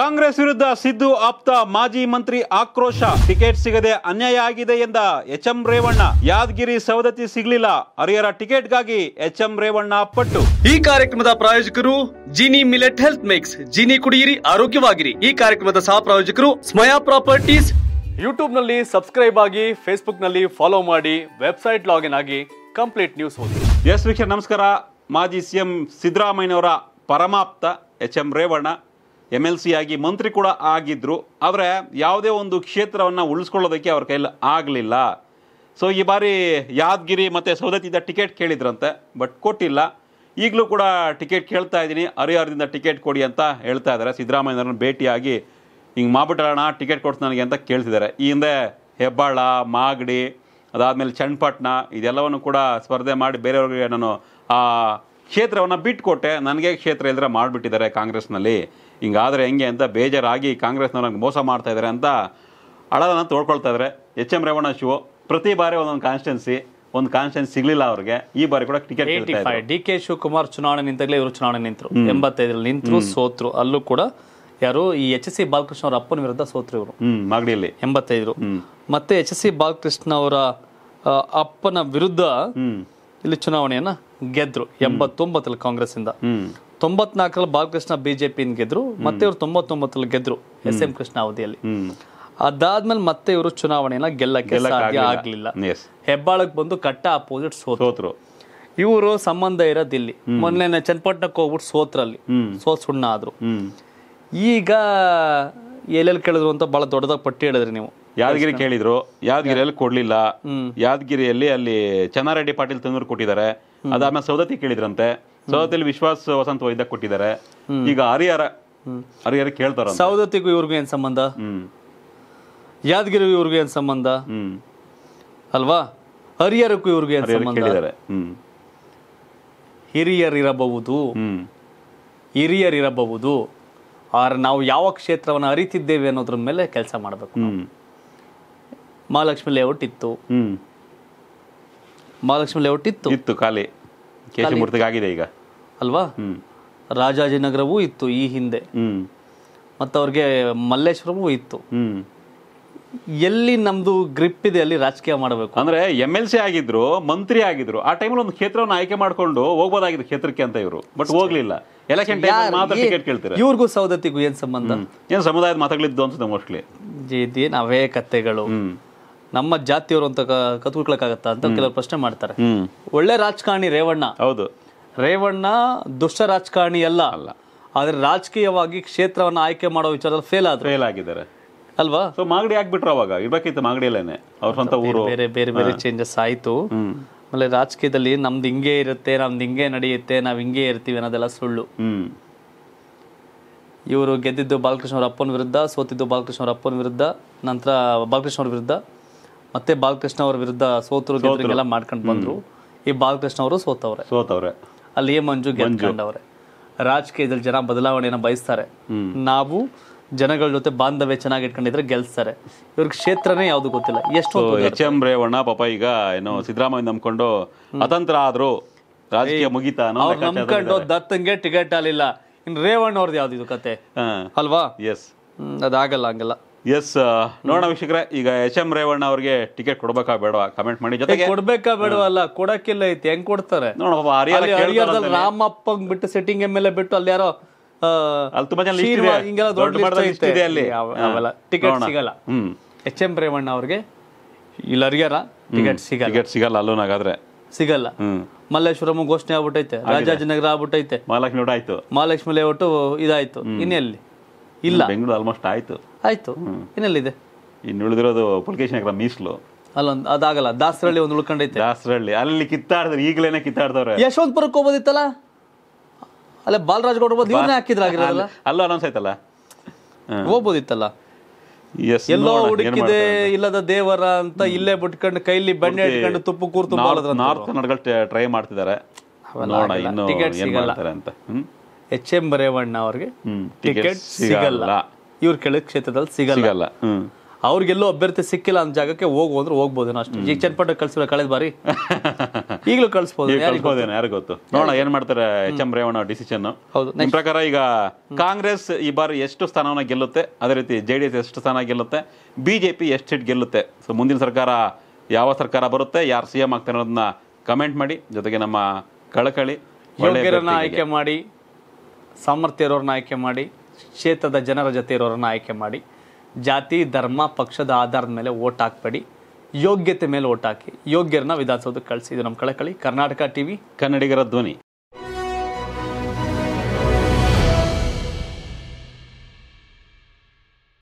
ಕಾಂಗ್ರೆಸ್ ವಿರುದ್ಧ ಸಿದ್ದು ಆಪ್ತ ಮಾಜಿ ಮಂತ್ರಿ ಆಕ್ರೋಶ ಟಿಕೆಟ್ ಸಿಗದೆ ಅನ್ಯಾಯ ಆಗಿದೆ ಎಂದ ಎಚ್ ಎಂ ರೇವಣ್ಣ ಯಾದಗಿರಿ ಸವದತ್ತಿ ಸಿಗ್ಲಿಲ್ಲ ಹರಿಹರ ಟಿಕೆಟ್ಗಾಗಿ ಎಚ್ ಎಂ ರೇವಣ್ಣ ಪಟ್ಟು ಈ ಕಾರ್ಯಕ್ರಮದ ಪ್ರಾಯೋಜಕರು Jini millet health mix Jini ಕುಡಿಯಿರಿ ಆರೋಗ್ಯವಾಗಿರಿ ಈ ಕಾರ್ಯಕ್ರಮದ ಸಹ ಪ್ರಾಯೋಜಕರು ಸ್ಮಯಾ ಪ್ರಾಪರ್ಟೀಸ್ ಯೂಟ್ಯೂಬ್ ನಲ್ಲಿ ಸಬ್ಸ್ಕ್ರೈಬ್ ಆಗಿ ಫೇಸ್ಬುಕ್ ನಲ್ಲಿ ಫಾಲೋ ಮಾಡಿ ವೆಬ್ಸೈಟ್ ಲಾಗಿನ್ ಆಗಿ ಕಂಪ್ಲೀಟ್ ನ್ಯೂಸ್ ಓದಿ ಎಸ್ ವೀಕ್ಷಕ ನಮಸ್ಕಾರ ಮಾಜಿ ಸಿಎಂ ಸಿದ್ದರಾಮಯ್ಯವರ ಪರಮಾಪ್ತ H M Revanna M L C ಆಗಿ ಮಂತ್ರಿ ಕೂಡ ಆಗಿದ್ದರು ಆದರೆ ಯಾವುದೇ ಒಂದು ಕ್ಷೇತ್ರವನ್ನು ಉಳಿಸ್ಕೊಳ್ಳೋದಕ್ಕೆ ಅವ್ರ ಕೈಯಲ್ಲಿ ಆಗಲಿಲ್ಲ ಸೊ ಈ ಬಾರಿ ಯಾದಗಿರಿ ಮತ್ತು ಸೌದತ್ತಿಂದ ಟಿಕೆಟ್ ಕೇಳಿದ್ರಂತೆ ಬಟ್ ಕೊಟ್ಟಿಲ್ಲ ಈಗಲೂ ಕೂಡ ಟಿಕೆಟ್ ಕೇಳ್ತಾ ಇದ್ದೀನಿ ಹರಿಹರದಿಂದ ಟಿಕೆಟ್ ಕೊಡಿ ಅಂತ ಹೇಳ್ತಾ ಇದ್ದಾರೆ ಸಿದ್ದರಾಮಯ್ಯನವ್ರನ್ನ ಭೇಟಿಯಾಗಿ ಹಿಂಗೆ ಮಾಡ್ಬಿಟ್ಟಾಣ ಟಿಕೆಟ್ ಕೊಡ್ತು ನನಗೆ ಅಂತ ಕೇಳ್ತಿದ್ದಾರೆ ಈ ಹಿಂದೆ ಹೆಬ್ಬಾಳ ಮಾಗಡಿ ಅದಾದಮೇಲೆ ಚನ್ನಪಟ್ಟಣ ಇದೆಲ್ಲವನ್ನು ಕೂಡ ಸ್ಪರ್ಧೆ ಮಾಡಿ ಬೇರೆಯವ್ರಿಗೆ ನಾನು ಆ ಕ್ಷೇತ್ರವನ್ನು ಬಿಟ್ಟುಕೊಟ್ಟೆ ನನಗೆ ಕ್ಷೇತ್ರ ಇಲ್ಲದ್ರೆ ಮಾಡಿಬಿಟ್ಟಿದ್ದಾರೆ ಕಾಂಗ್ರೆಸ್ನಲ್ಲಿ ಹಿಂಗಾದರೆ ಹೆಂಗೆ ಅಂತ ಬೇಜಾರಾಗಿ ಕಾಂಗ್ರೆಸ್ನವ್ರು ಮೋಸ ಮಾಡ್ತಾ ಇದ್ದಾರೆ ಅಂತ ಅಳಲನ್ನು ತೋಡ್ಕೊಳ್ತಾ ಇದ್ದಾರೆ ಎಚ್ ಎಂ ರೇವಣ್ಣ ಶಿವ ಪ್ರತಿ ಬಾರಿ ಒಂದೊಂದು ಕಾನ್ಸ್ಟೆನ್ಸಿ ಒಂದು ಕಾನ್ಸ್ಟೆನ್ಸ್ ಸಿಗಲಿಲ್ಲ ಅವ್ರಿಗೆ ಈ ಬಾರಿ ಕೂಡ ಟಿಕೆಟ್ ಡಿ ಕೆ ಶಿವಕುಮಾರ್ ಚುನಾವಣೆ ನಿಂತಾಗಲೇ ಇವರು ಚುನಾವಣೆ ನಿಂತರು ಎಂಬತ್ತೈದರಲ್ಲಿ ನಿಂತರು ಸೋತರು ಅಲ್ಲೂ ಕೂಡ ಯಾರು ಈ ಎಚ್ ಎಸ್ ಸಿ ಬಾಲಕೃಷ್ಣ ಅವರ ಅಪ್ಪನ ವಿರುದ್ಧ ಸೋತರು ಇವರು ಮಾಗಡಿಯಲ್ಲಿ ಎಂಬತ್ತೈದು ಮತ್ತೆ ಎಚ್ ಎಸ್ ಸಿ ಬಾಲಕೃಷ್ಣ ಅವರ ಅಪ್ಪನ ವಿರುದ್ಧ ಇಲ್ಲಿ ಚುನಾವಣೆಯನ್ನ ಗೆದ್ರು ಎಂಬತ್ತೊಂಬತ್ತಲ್ಲಿ ಕಾಂಗ್ರೆಸ್ ಇಂದ ತೊಂಬತ್ನಾಲ್ಕರಲ್ಲಿ ಬಾಲಕೃಷ್ಣ ಬಿಜೆಪಿ ಗೆದ್ರು ಮತ್ತೆ ಇವರು ತೊಂಬತ್ತೊಂಬತ್ತರಲ್ಲಿ ಗೆದ್ರು ಎಸ್ ಎಂ ಕೃಷ್ಣ ಅವಧಿಯಲ್ಲಿ ಅದಾದ್ಮೇಲೆ ಮತ್ತೆ ಇವರು ಚುನಾವಣೆಯನ್ನ ಗೆಲ್ಲಕ್ಕೆ ಸಾಧ್ಯ ಆಗ್ಲಿಲ್ಲ ಹೆಬ್ಬಾಳಕ್ ಬಂದು ಕಟ್ಟ ಅಪೋಸಿಟ್ ಸೋತರು ಇವರು ಸಂಬಂಧ ಇರೋದಿಲ್ಲಿ ಮೊನ್ನೆ ಚನ್ನಪಟ್ಟಣಕ್ಕೆ ಹೋಗ್ಬಿಟ್ಟು ಸೋತ್ರಲ್ಲಿ ಸೋತ್ ಸುಣ್ಣ ಆದ್ರು ಈಗ ಎಲ್ಲೆಲ್ಲಿ ಕೇಳಿದ್ರು ಅಂತ ಬಹಳ ದೊಡ್ಡದಾಗ ಪಟ್ಟಿ ಹೇಳಿದ್ರಿ ನೀವು ಯಾದಗಿರಿ ಕೇಳಿದ್ರು ಯಾದಗಿರಿಯಲ್ಲಿ ಕೊಡ್ಲಿಲ್ಲ ಯಾದಗಿರಿಯಲ್ಲಿ ಅಲ್ಲಿ ಚನ್ನಾರೆಡ್ಡಿ ಪಾಟೀಲ್ ತಂದೂರು ಕೊಟ್ಟಿದ್ದಾರೆ ಅದಾದ್ಮೇಲೆ ಸೌದತ್ತಿ ಕೇಳಿದ್ರಂತೆ ಸೌದತ್ತಿಲಿ ವಿಶ್ವಾಸ ವಸಂತ ವೈದ್ಯ ಕೊಟ್ಟಿದ್ದಾರೆ ಈಗ ಹರಿಹರ ಹರಿಹರ ಕೇಳ್ತಾರ ಸೌದತ್ತಿಗೂ ಇವ್ರಿಗೂ ಏನ್ ಸಂಬಂಧ ಯಾದಗಿರಿ ಇವ್ರಿಗೂ ಏನ್ ಸಂಬಂಧ ಅಲ್ವಾ ಹರಿಹರಕ್ಕೂ ಇವ್ರಿಗೂ ಏನ್ ಸಂಬಂಧ ಹಿರಿಯರಿರಬಹುದು ಇರಬಹುದು ಆದ್ರೆ ನಾವು ಯಾವ ಕ್ಷೇತ್ರವನ್ನು ಅರಿತಿದ್ದೇವೆ ಅನ್ನೋದ್ರ ಮೇಲೆ ಕೆಲಸ ಮಾಡಬೇಕು ಮಹಾಲಕ್ಷ್ಮಿ ಲೇಔಟ್ ಇತ್ತು ಮಹಾಲಕ್ಷ್ಮಿ ಲೇಔಟ್ ಇತ್ತು ಇತ್ತು ಖಾಲಿ ಕೇಶಮೂರ್ತಿಗಾಗಿದೆ ಈಗ ಅಲ್ವಾ ರಾಜಾಜಿನಗರವೂ ಇತ್ತು ಈ ಹಿಂದೆ ಮತ್ತು ಅವ್ರಿಗೆ ಮಲ್ಲೇಶ್ವರವೂ ಇತ್ತು ಎಲ್ಲಿ ನಮ್ದು ಗ್ರಿಪ್ ಇದೆ ಅಲ್ಲಿ ರಾಜಕೀಯ ಮಾಡಬೇಕು ಅಂದ್ರೆ ಎಮ್ ಎಲ್ ಸಿ ಆಗಿದ್ರು ಮಂತ್ರಿ ಆಗಿದ್ರು ಆ ಟೈಮಲ್ಲಿ ಒಂದು ಕ್ಷೇತ್ರವನ್ನು ಆಯ್ಕೆ ಮಾಡ್ಕೊಂಡು ಹೋಗ್ಬೋದಾಗಿದೆ ಕ್ಷೇತ್ರಕ್ಕೆ ಅಂತ ಇವರು ಬಟ್ ಹೋಗ್ಲಿಲ್ಲ ಎಲೆಕ್ಷನ್ ಮಾತ್ರ ಟಿಕೆಟ್ ಕೇಳ್ತಾರೆ ಇವ್ರಿಗೂ ಸೌದತ್ತಿಗೂ ಏನ್ ಸಂಬಂಧ ಏನ್ ಸಮುದಾಯದ ಮಾತುಗಳಿದ್ದು ಅಂತ ಮೋಸ್ಟ್ಲಿ ನಾವೇ ಅವೇ ಕತ್ತೆಗಳು ನಮ್ಮ ಜಾತಿಯವರು ಅಂತ ಕತ್ಕೊಳ್ಕಾಗತ್ತಾ ಅಂತ ಕೆಲವರು ಪ್ರಶ್ನೆ ಮಾಡ್ತಾರೆ ಒಳ್ಳೆ ರಾಜಕಾರಣಿ ರೇವಣ್ಣ ಹೌದು ರೇವಣ್ಣ ದುಷ್ಟ ರಾಜಕಾರಣಿ ಅಲ್ಲ ಅಲ್ಲ ಆದ್ರೆ ರಾಜಕೀಯವಾಗಿ ಕ್ಷೇತ್ರವನ್ನು ಆಯ್ಕೆ ಮಾಡೋ ವಿಚಾರದಲ್ಲಿ ಫೇಲ್ ಆದ್ರೆ ಫೇಲ್ ಆಗಿದ್ದಾರೆ ಅಲ್ವಾ ಸೊ ಮಾಗಡಿ ಆಗ್ಬಿಟ್ರು ಅವಾಗ ಇರ್ಬೇಕಿತ್ತು ಮಾಗಡಿಯಲ್ಲೇನೆ ಅವ್ರ ಸ್ವಂತ ಊರು ಬೇರೆ ಬೇರೆ ಬೇರೆ ಚೇಂಜಸ್ ಆಯ್ತು ಆಮೇಲೆ ರಾಜಕೀಯದಲ್ಲಿ ನಮ್ದು ಹಿಂಗೆ ಇರುತ್ತೆ ನಮ್ದು ಹಿಂಗೆ ನಡೆಯುತ್ತೆ ನಾವು ಹಿಂಗೆ ಇರ್ತೀವಿ ಅನ್ನೋದೆಲ್ಲ ಸುಳ್ಳು ಇವರು ಗೆದ್ದಿದ್ದು ಬಾಲಕೃಷ್ಣ ಅವರ ಅಪ್ಪನ ವಿರುದ್ಧ ಸೋತಿದ್ದು ಬಾಲಕೃಷ್ಣ ಅವರ ಅಪ್ಪನ ವಿರುದ್ಧ ನಂತರ ಬಾಲಕೃಷ್ಣ ಅವ್ರ ವಿರುದ್ಧ ಮತ್ತೆ ಬಾಲಕೃಷ್ಣ ಅವ್ರ ವಿರುದ್ಧ ಸೋತರು ಗೆಲ್ಲರಿಗೆಲ್ಲ ಮಾಡ್ಕೊಂಡು ಬಂದ್ರು ಈ ಬಾಲಕೃಷ್ಣ ಅವರು ಸೋತವ್ರೆ ಸೋತವ್ರೆ ಅಲ್ಲಿ ಏ ಮಂಜು ಗೆದ್ಕೊಂಡವ್ರೆ ರಾಜಕೀಯದಲ್ಲಿ ಜನ ಬದಲಾವಣೆಯನ್ನು ಬಯಸ್ತಾರೆ ನಾವು ಜನಗಳ ಜೊತೆ ಬಾಂಧವ್ಯ ಚೆನ್ನಾಗಿ ಇಟ್ಕೊಂಡಿದ್ರೆ ಗೆಲ್ಸ್ತಾರೆ ಇವ್ರ ಕ್ಷೇತ್ರನೇ ಯಾವ್ದು ಗೊತ್ತಿಲ್ಲ ಎಷ್ಟು ಎಚ್ ಎಂ ರೇವಣ್ಣ ಪಾಪ ಈಗ ಏನು ಸಿದ್ದರಾಮಯ್ಯ ನಂಬ್ಕೊಂಡು ಅತಂತ್ರ ಆದ್ರು ರಾಜಕೀಯ ಮುಗಿತಾ ನಂಬ್ಕೊಂಡು ದತ್ತಂಗೆ ಟಿಕೆಟ್ ಆಲಿಲ್ಲ ಇನ್ ರೇವಣ್ಣ ಅವ್ರದ್ದು ಯಾವ್ದು ಇದು ಕತೆ ಅಲ್ವಾ ಎಸ್ ಅದಾಗಲ್ಲ ಹಂಗಲ್ಲ ಎಸ್ ನೋಡೋಣ ವೀಕ್ಷಕರೇ ಈಗ ಎಚ್ ಎಂ ರೇವಣ್ಣ ಅವರಿಗೆ ಟಿಕೆಟ್ ಕೊಡ್ಬೇಕಾ ಬೇಡವಾ ಕಮೆಂಟ್ ಮಾಡಿ ಜೊತೆಗೆ ಕೊಡ್ಬೇಕಾ ಬೇಡವಲ್ಲ ಕೊಡಕ್ಕಿಲ್ಲ ಐತಿ ಹೆಂಗ್ ಕೊಡ್ತಾರೆ ನೋಡಪ್ಪ ರಾಮಪ್ಪಂಗ್ ಬಿಟ್ಟು ಸೆಟ್ಟಿಂಗ್ ಎಮ್ ಎ ಬಿಟ್ಟು ಅಲ್ಲಿ ಯಾರೋ ಅಲ್ಲಿ ತುಂಬಾ ಜನ ಹಿಂಗೆಲ್ಲ ದೊಡ್ಡ ಇದೆ ಅಲ್ಲಿ ಅವೆಲ್ಲ ಟಿಕೆಟ್ ಸಿಗಲ್ಲ ಎಚ್ ಎಂ ರೇವಣ್ಣ ಅವ್ರಿಗೆ ಇಲ್ಲರಿಗಾರ ಟಿಕೆಟ್ ಸಿಗಲ್ಲ ಟಿಕೆಟ್ ಸಿಗಲ್ಲ ಅಲ್ಲೂ ಹಾಗಾದ್ರೆ ಸಿಗಲ್ಲ ಮಲ್ಲೇಶ್ವರಂ ಘೋಷಣೆ ಆಗ್ಬಿಟ್ಟೈತೆ ರಾಜಾಜಿನಗರ ಆಗ್ಬಿಟ್ಟೈತೆ ಮಹಾಲಕ್ಷ್ಮಿ ಆಯ್ತು ಮಹಾಲಕ್ಷ್ಮಿ ಲೇಔಟ್ ಇದಾಯ್ತು ಇನ್ನೆಲ್ಲಿ ಇಲ್ಲ ಬೆಂಗಳೂರು ಆಲ್ಮೋಸ್ಟ್ ಆಯ್ತು ಆಯ್ತು ಇನ್ನೆಲ್ಲಿದೆ ಇನ್ನು ಉಳಿದಿರೋದು ಪುಲ್ಕೇಶನ್ ನಗರ ಮೀಸಲು ಅಲ್ಲೊಂದು ಅದಾಗಲ್ಲ ದಾಸರಳ್ಳಿ ಒಂದು ಉಳ್ಕೊಂಡೈತೆ ದಾಸರಳ್ಳಿ ಅಲ್ಲಿ ಕಿತ್ತಾಡಿದ್ರು ಈಗಲೇನೆ ಕಿತ್ತಾಡ್ದವ್ರೆ ಯಶವಂತಪುರಕ್ಕೆ ಹೋಗೋದಿತ್ತಲ್ಲ ಅಲ್ಲೇ ಬಾಲರಾಜ್ ಗೌಡ ಹೋಗೋದು ಇವನ್ನೇ ಹಾಕಿದ್ರಾಗಿರಲ್ಲ ಅಲ್ಲ ಅನೌನ್ಸ್ ಆಯ್ತಲ್ಲ ಹೋಗ್ಬೋದಿತ್ತಲ್ಲ ಎಲ್ಲೋ ಹುಡುಕಿದೆ ಇಲ್ಲದ ದೇವರ ಅಂತ ಇಲ್ಲೇ ಬಿಟ್ಕೊಂಡು ಕೈಲಿ ಬೆಣ್ಣೆ ಇಟ್ಕೊಂಡು ತುಪ್ಪು ಕೂರ್ತು ನಾರ್ತ್ ಕನ್ನಡಗಳು ಟ್ರೈ ಮಾಡ್ತಿದ್ದಾರೆ ಟಿಕೆಟ್ ಸಿಗಲ್ಲ ಅಂತ ಎಚ್ ಎಂ ಬರೇವಣ್ಣ ಅವ್ರಿಗೆ ಟಿಕೆಟ್ ಸಿಗಲ್ಲ ಇವ್ರ ಕೆಳ ಕ್ಷೇತ್ರದಲ್ಲಿ ಸಿಗಲ್ಲ ಅವ್ರಿಗೆಲ್ಲೋ ಅಭ್ಯರ್ಥಿ ಸಿಕ್ಕಿಲ್ಲ ಅಂದ್ ಜಾಗಕ್ಕೆ ಹೋಗ್ ಹೋಗ್ಬೋದು ಅಷ್ಟೇ ಅಷ್ಟು ಈಗ ಚಟ್ಪಟ ಕಳ್ಸಿಲ್ಲ ಕಳೆದ ಬಾರಿ ಈಗಲೂ ಕಳಿಸ್ಬೋದು ಯಾರು ಗೊತ್ತು ನೋಡೋಣ ಏನ್ ಮಾಡ್ತಾರೆ ಎಚ್ ಎಂ ರೇವಣ್ಣ ಡಿಸಿಷನ್ ಹೌದು ನಿಮ್ ಪ್ರಕಾರ ಈಗ ಕಾಂಗ್ರೆಸ್ ಈ ಬಾರಿ ಎಷ್ಟು ಸ್ಥಾನವನ್ನ ಗೆಲ್ಲುತ್ತೆ ಅದೇ ರೀತಿ ಜೆ ಡಿ ಎಸ್ ಎಷ್ಟು ಸ್ಥಾನ ಗೆಲ್ಲುತ್ತೆ ಬಿಜೆಪಿ ಎಷ್ಟು ಸೀಟ್ ಗೆಲ್ಲುತ್ತೆ ಸೊ ಮುಂದಿನ ಸರ್ಕಾರ ಯಾವ ಸರ್ಕಾರ ಬರುತ್ತೆ ಯಾರು ಸಿ ಎಂ ಆಗ್ತಾರೆ ಅನ್ನೋದನ್ನ ಕಮೆಂಟ್ ಮಾಡಿ ಜೊತೆಗೆ ನಮ್ಮ ಕಳಕಳಿ ಆಯ್ಕೆ ಮಾಡಿ ಸಾಮರ್ಥ್ಯ ಇರೋರನ್ನ ಆಯ್ಕೆ ಮಾಡಿ ಕ್ಷೇತ್ರದ ಜನರ ಜೊತೆ ಇರೋರನ್ನ ಆಯ್ಕೆ ಮಾಡಿ ಜಾತಿ ಧರ್ಮ ಪಕ್ಷದ ಆಧಾರದ ಮೇಲೆ ಓಟ್ ಹಾಕಬೇಡಿ ಯೋಗ್ಯತೆ ಮೇಲೆ ಓಟ್ ಹಾಕಿ ಯೋಗ್ಯರನ್ನ ವಿಧಾನಸೌಧಕ್ಕೆ ಕಳಿಸಿ ಇದು ನಮ್ಮ ಕಳಕಳಿ ಕರ್ನಾಟಕ ಟಿ ಕನ್ನಡಿಗರ ಧ್ವನಿ